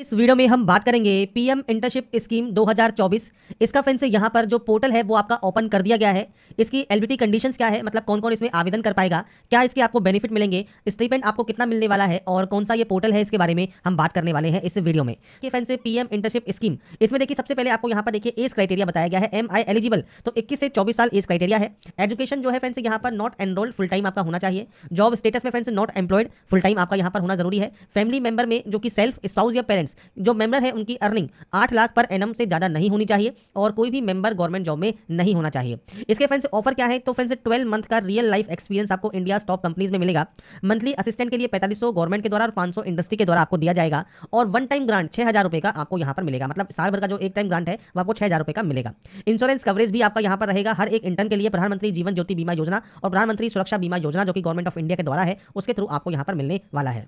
इस वीडियो में हम बात करेंगे पीएम इंटर्नशिप स्कीम 2024 इसका से यहाँ पर जो पोर्टल है वो आपका ओपन कर दिया गया है इसकी एलबीटी कंडीशंस क्या है मतलब कौन कौन इसमें आवेदन कर पाएगा क्या इसके आपको बेनिफिट मिलेंगे स्टीपेंड आपको कितना मिलने वाला है और कौन सा ये पोर्टल है इसके बारे में हम बात करने वाले हैं इस वीडियो में फैन से पीएम इंटरशिप स्कीम इसमें देखिए सबसे पहले आपको यहाँ पर देखिए एज क्राइटेरिया बताया गया है एम आई एलिजिबल तो इक्कीस से चौबीस साल एज क्राइटेरिया है एजुकेशन जो है से यहाँ पर नॉट एनरोल्ड फुल टाइम आपका होना चाहिए जॉब स्टेटस में से नॉट एम्प्लॉयड फुल टाइम आपका यहाँ पर होना जरूरी है फैमिली मेंबर में जो कि सेल्फ स्पाउस या पेरेंट्स डिपेंड्स जो मेंबर है उनकी अर्निंग आठ लाख पर एनम से ज़्यादा नहीं होनी चाहिए और कोई भी मेंबर गवर्नमेंट जॉब में नहीं होना चाहिए इसके फ्रेंड्स ऑफर क्या है तो फ्रेंड्स ट्वेल्व मंथ का रियल लाइफ एक्सपीरियंस आपको इंडिया टॉप कंपनीज में मिलेगा मंथली असिस्टेंट के लिए पैंतालीस गवर्नमेंट के द्वारा और पांच इंडस्ट्री के द्वारा आपको दिया जाएगा और वन टाइम ग्रांट छह हज़ार का आपको यहां पर मिलेगा मतलब साल भर का जो एक टाइम ग्रांट है वो आपको छह हज़ार का मिलेगा इंश्योरेंस कवरेज भी आपका यहाँ पर रहेगा हर एक इंटर्न के लिए प्रधानमंत्री जीवन ज्योति बीमा योजना और प्रधानमंत्री सुरक्षा बीमा योजना जो कि गवर्नमेंट ऑफ इंडिया के द्वारा है उसके थ्रू आपको यहां पर मिलने वाला है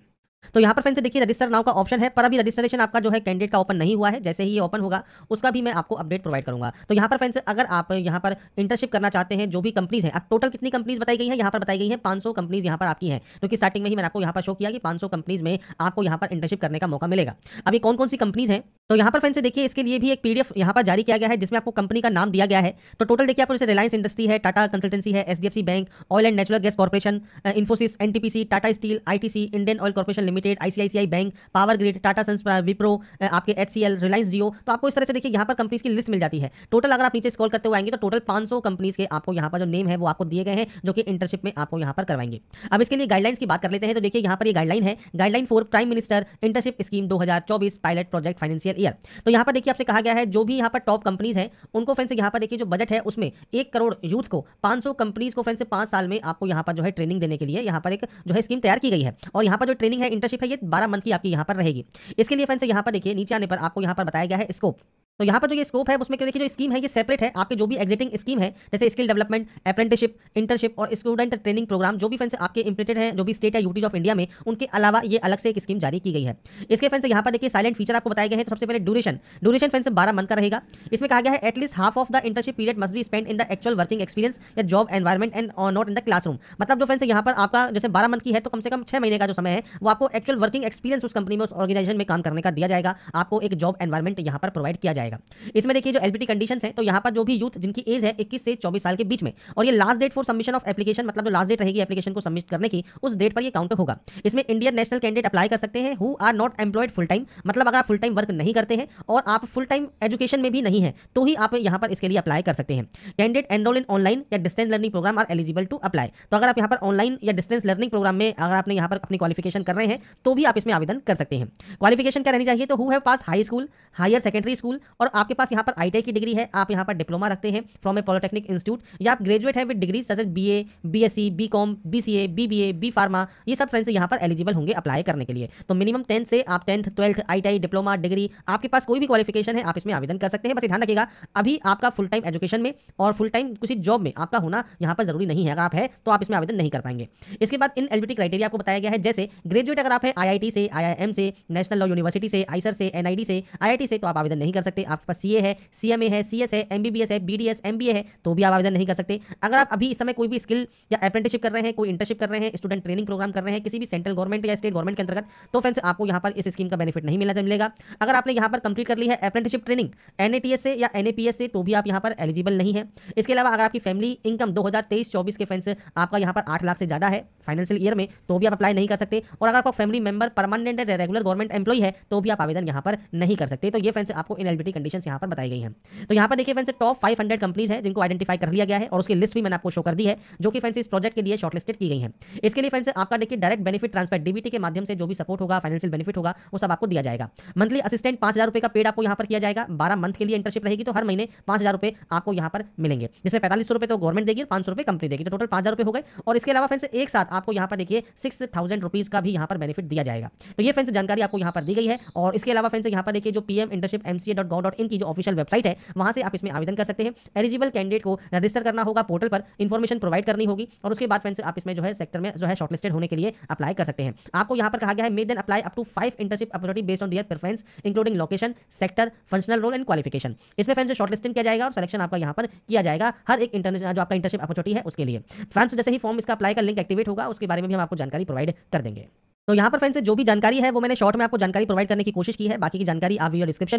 तो यहाँ पर फ्रेंड्स देखिए रजिस्टर नाउ का ऑप्शन है पर अभी रजिस्ट्रेशन आपका जो है कैंडिडेट का ओपन नहीं हुआ है जैसे ही ये ओपन होगा उसका भी मैं आपको अपडेट प्रोवाइड करूंगा तो यहाँ पर फ्रेंड्स अगर आप यहाँ पर इंटरशिप करना चाहते हैं जो भी कंपनीज है अब टोटल कितनी कंपनीज बताई गई है यहाँ पर बताई गई है पांच कंपनीज यहाँ पर आपकी है क्योंकि तो स्टार्टिंग में ही मैंने आपको यहाँ पर शो किया कि पांच कंपनीज में आपको यहाँ पर इंटरशिप करने का मौका मिलेगा अभी कौन कौन सी कंपनीज है तो यहाँ पर से देखिए इसके लिए भी एक पीडीएफ यहाँ पर जारी किया गया है जिसमें आपको कंपनी का नाम दिया गया है तो टोटल देखिए आपको जैसे रिलायंस इंडस्ट्री है टाटा कंसल्टेंसी है HDFC bank oil and natural gas corporation Infosys NTPC Tata steel ITC Indian oil corporation limited ICICI bank power grid Tata sons Wipro आपके एच रिलायंस जियो तो आपको इस तरह से देखिए यहाँ पर कंपनीज की लिस्ट मिल जाती है टोटल अगर आप नीचे स्कॉल करते हुए आएंगे तो टोटल पांच कंपनीज के आपको यहाँ पर जो नेम है वो आपको दिए गए हैं जो कि इंटरशिप में आपको यहाँ पर करवाएंगे अब इसके लिए गाइडलाइंस की बात कर लेते हैं तो देखिए यहाँ पर ये गाइडलाइन है guideline for prime minister internship scheme दो पायलट प्रोजेक्ट फाइनेंशियल ईयर तो यहाँ पर देखिए आपसे कहा गया है जो भी यहाँ पर टॉप कंपनीज हैं उनको फ्रेंड्स यहाँ पर देखिए जो बजट है उसमें एक करोड़ यूथ को पाँच कंपनीज को फ्रेंड्स पाँच साल में आपको यहाँ पर जो है ट्रेनिंग देने के लिए यहाँ पर एक जो है स्कीम तैयार की गई है और यहाँ पर जो ट्रेनिंग है इंटरशिप है ये बारह मंथ की आपकी यहाँ पर रहेगी इसके लिए फ्रेंड्स यहाँ पर देखिए नीचे आने पर आपको यहाँ पर बताया गया है स्कोप तो यहाँ पर जो ये स्कोप है उसमें देखिए जो स्कीम है ये सेपरेट है आपके जो भी एग्जिटिंग स्कीम है जैसे स्किल डेवलपमेंट अप्रेंटिसिप इंटरशिप और स्टूडेंट ट्रेनिंग प्रोग्राम जो भी फ्रेंड्स आपके इंप्लीटेड है जो भी स्टेट है यूटीज ऑफ इंडिया में उनके अलावा ये अलग से एक स्कीम जारी की गई है इसके फ्रेंड्स यहाँ पर देखिए साइलेंट फीचर आपको बताया गया है तो सबसे पहले ड्यूरेशन ड्यूरेशन फ्रेंड्स बारह मंथ का रहेगा इसमें कहा गया है at least half of the internship period must be spend in the actual working experience या job environment and not in the classroom मतलब जो फ्रेंड्स यहाँ पर आपका जैसे बारह मंथ की है तो कम से कम छह महीने का जो समय है वो आपको एक्चुअल वर्किंग एक्सपीरियंस उस कंपनी में उस ऑर्गेनाइजेशन में काम करने का दिया जाएगा आपको एक जॉब एनवायरमेंट यहाँ पर प्रोवाइड किया जाएगा जाएगा इसमें देखिए जो एलपीटी कंडीशंस है तो यहाँ पर जो भी यूथ जिनकी एज है इक्कीस से चौबीस साल के बीच में और ये last date for submission of application मतलब जो लास्ट डेट रहेगी एप्लीकेशन को सबमिट करने की उस डेट पर ये काउंट होगा इसमें इंडियन नेशनल कैंडिडेट अप्लाई कर सकते हैं who are not employed full time मतलब अगर आप फुल टाइम वर्क नहीं करते हैं और आप फुल टाइम एजुकेशन में भी नहीं है तो ही आप यहाँ पर इसके लिए अप्लाई कर सकते हैं कैंडिडेट एनरोल इन ऑनलाइन या distance learning programme are eligible to apply तो अगर आप यहाँ पर ऑनलाइन या डिस्टेंस लर्निंग प्रोग्राम में अगर आपने यहाँ पर अपनी क्वालिफिकेशन कर रहे हैं तो भी आप इसमें आवेदन कर सकते हैं क्वालिफिकेशन क्या रहनी चाहिए तो who have pass high school higher secondary school और आपके पास यहाँ पर आई की डिग्री है आप यहाँ पर डिप्लोमा रखते हैं फ्रॉम ए पॉलिटेक्निक इंस्टीट्यूट या आप ग्रेजुएट है with degree such as B A B S C B com B C A B B A B pharma ये सब फ्रेंड्स यहाँ पर एलिजिबल होंगे अप्लाई करने के लिए तो मिनिमम टेंथ से आप tenth twelfth I diploma degree आपके पास कोई भी क्वालिफिकेशन है आप इसमें आवेदन कर सकते हैं बस ध्यान रखिएगा अभी आपका फुल टाइम एजुकेशन में और फुल टाइम किसी जॉब में आपका होना यहाँ पर जरूरी नहीं है अगर आप है तो आप इसमें आवेदन नहीं कर पाएंगे इसके बाद इन एलिजिबिलिटी क्राइटेरिया आपको बताया गया है जैसे ग्रेजुएट अगर आप है आई से आई से नेशनल लॉ यूनिवर्सिटी से आईसर e से एन से आई से तो आप आवेदन नहीं कर सकते आपके पास सी है सी है सी है एम है बी डी एम है तो भी आप आवेदन नहीं कर सकते अगर आप अभी इस समय कोई भी स्किल या अप्रेंटिसिप कर रहे हैं कोई इंटरशिप कर रहे हैं स्टूडेंट ट्रेनिंग प्रोग्राम कर रहे हैं किसी भी सेंट्रल गवर्नमेंट या स्टेट गवर्नमेंट के अंतर्गत तो फ्रेंड्स आपको यहाँ पर इस स्कीम का बेनिफिट नहीं मिला मिलेगा अगर आपने यहाँ पर कंप्लीट कर ली है अप्रेंटिसिप ट्रेनिंग एन से या एन से तो भी आप यहाँ पर एलिजिबल नहीं है इसके अलावा अगर आपकी फैमिली इनकम दो हज़ार के फ्रेंड्स आपका यहाँ पर आठ लाख से ज़्यादा है फाइनेंशियल ईयर में तो भी आप अप्लाई नहीं कर सकते और अगर आपका family member permanent regular government employ है तो भी आप आवेदन यहाँ पर नहीं कर सकते तो ये फ्रेंड्स आपको इन कंडीशन यहाँ पर बताई गई है तो यहाँ पर देखिए friends top five hundred companies है जिनको आइडेंटिफाई कर लिया गया है और उसकी लिस्ट भी मैंने आपको शो कर दी है जो कि फ्रेंड्स इस प्रोजेक्ट के लिए शॉर्टलिस्टेड की गई है इसके लिए फ्रेंड्स आपका देखिए डायरेक्ट बेनिफिट ट्रांसफर डीबीटी के माध्यम से जो भी सपोर्ट होगा फाइनेंशियल बेनिफिट होगा वो सब आपको दिया जाएगा मंथली असिस्टेंट पांच हजार का पेड आपको यहाँ पर किया जाएगा बारह मंथ के लिए इंटरशिप रहेगी तो हर महीने पांच हजार रुपये आपको यहाँ पर मिलेंगे जिसमें पैंतालीस सौ रुपये तो गवर्नमेंट देगी पांच सौ रुपए कंपनी देगी तो टोटल पांच हजार रुपये हो गए और इसके अलावा फ्रेंड्स एक साथ आपको यहाँ पर देखिए सिक्स थाउजेंड रुपीज का भी यहाँ पर बेनिफिट दिया जाएगा तो ये फ्रेंड्स जानकारी आपको यहाँ पर दी गई है और इसके अलावा फ्रेंड्स यहाँ पर देखिए जो PM internship MCA dot gov dot in की जो ऑफिशियल वेबसाइट है वहाँ से आप इसमें आवेदन कर सकते हैं एलिजिबल कैंडिडेट को रजिस्टर करना होगा पोर्टल पर इन्फॉर्मेशन प्रोवाइड करनी होगी और उसके बाद फ्रेंड्स आप इसमें जो है सेक्टर में जो है शॉर्टलिस्टेड होने के लिए अप्लाई कर सकते हैं आपको यहाँ पर कहा गया है may then apply up to five internship opportunity based on their preference including location sector functional role and qualification इसमें फ्रेंड्स शॉर्टलिस्टिंग किया जाएगा और सिलेक्शन आपका यहाँ पर किया जाएगा हर एक इंटरनेशनल जो आपका इंटरशिप अपॉर्चुनिटी है उसके लिए फ्रेंड्स जैसे ही फॉर्म इसका अप्लाई का लिंक एक्टिवेट होगा उसके बारे में भी हम आपको जानकारी प्रोवाइड कर देंगे तो यहाँ पर फ्रेंड्स जो भी जानकारी है वो मैंने शॉर्ट में आपको जानकारी प्रोवाइड करने की कोशिश की है बाकी की जानकारी आप वीडियो डिस्क्रिप्शन में